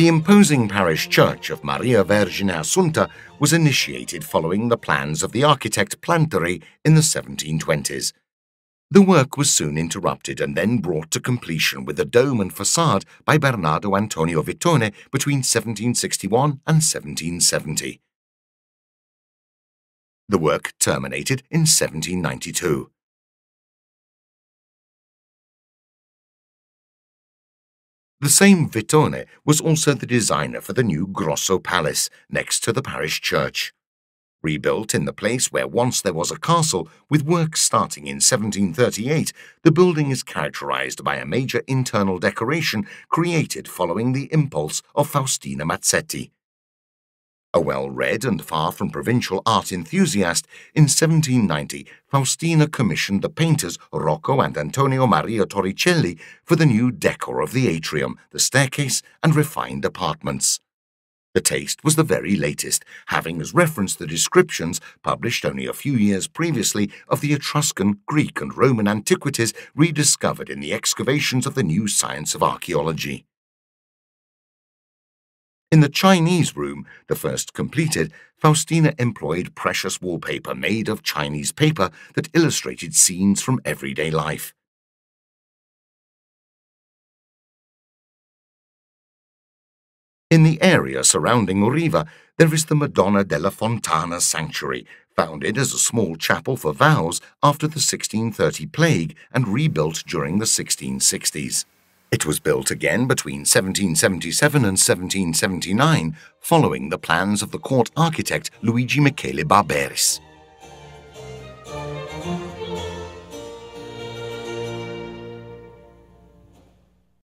The imposing parish church of Maria Vergine Assunta was initiated following the plans of the architect Plantery in the 1720s. The work was soon interrupted and then brought to completion with a dome and facade by Bernardo Antonio Vittone between 1761 and 1770. The work terminated in 1792. The same Vittone was also the designer for the new Grosso Palace next to the parish church. Rebuilt in the place where once there was a castle, with work starting in 1738, the building is characterized by a major internal decoration created following the impulse of Faustina Mazzetti. A well-read and far from provincial art enthusiast, in 1790 Faustina commissioned the painters Rocco and Antonio Maria Torricelli for the new decor of the atrium, the staircase and refined apartments. The taste was the very latest, having as reference the descriptions published only a few years previously of the Etruscan, Greek and Roman antiquities rediscovered in the excavations of the new science of archaeology. In the Chinese room, the first completed, Faustina employed precious wallpaper made of Chinese paper that illustrated scenes from everyday life. In the area surrounding Oriva, there is the Madonna della Fontana Sanctuary, founded as a small chapel for vows after the 1630 plague and rebuilt during the 1660s. It was built again between 1777 and 1779, following the plans of the court architect Luigi Michele Barberis.